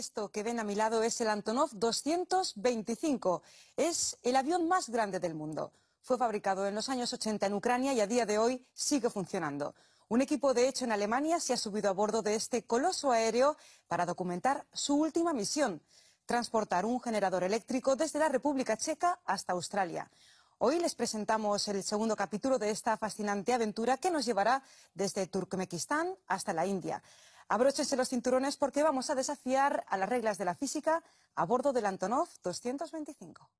Esto que ven a mi lado es el Antonov 225. Es el avión más grande del mundo. Fue fabricado en los años 80 en Ucrania y a día de hoy sigue funcionando. Un equipo de hecho en Alemania se ha subido a bordo de este coloso aéreo para documentar su última misión, transportar un generador eléctrico desde la República Checa hasta Australia. Hoy les presentamos el segundo capítulo de esta fascinante aventura que nos llevará desde Turkmenistán hasta la India. Abróchense los cinturones porque vamos a desafiar a las reglas de la física a bordo del Antonov 225.